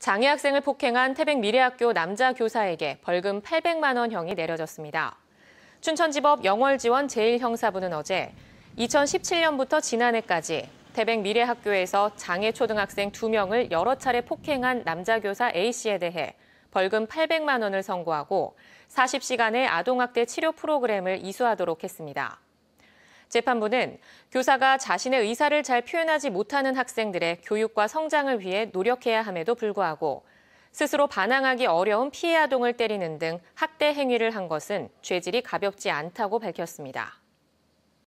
장애 학생을 폭행한 태백 미래학교 남자 교사에게 벌금 800만 원형이 내려졌습니다. 춘천지법 영월지원 제1형사부는 어제 2017년부터 지난해까지 태백 미래학교에서 장애 초등학생 2명을 여러 차례 폭행한 남자 교사 A씨에 대해 벌금 800만 원을 선고하고 40시간의 아동학대 치료 프로그램을 이수하도록 했습니다. 재판부는 교사가 자신의 의사를 잘 표현하지 못하는 학생들의 교육과 성장을 위해 노력해야 함에도 불구하고 스스로 반항하기 어려운 피해 아동을 때리는 등 학대 행위를 한 것은 죄질이 가볍지 않다고 밝혔습니다.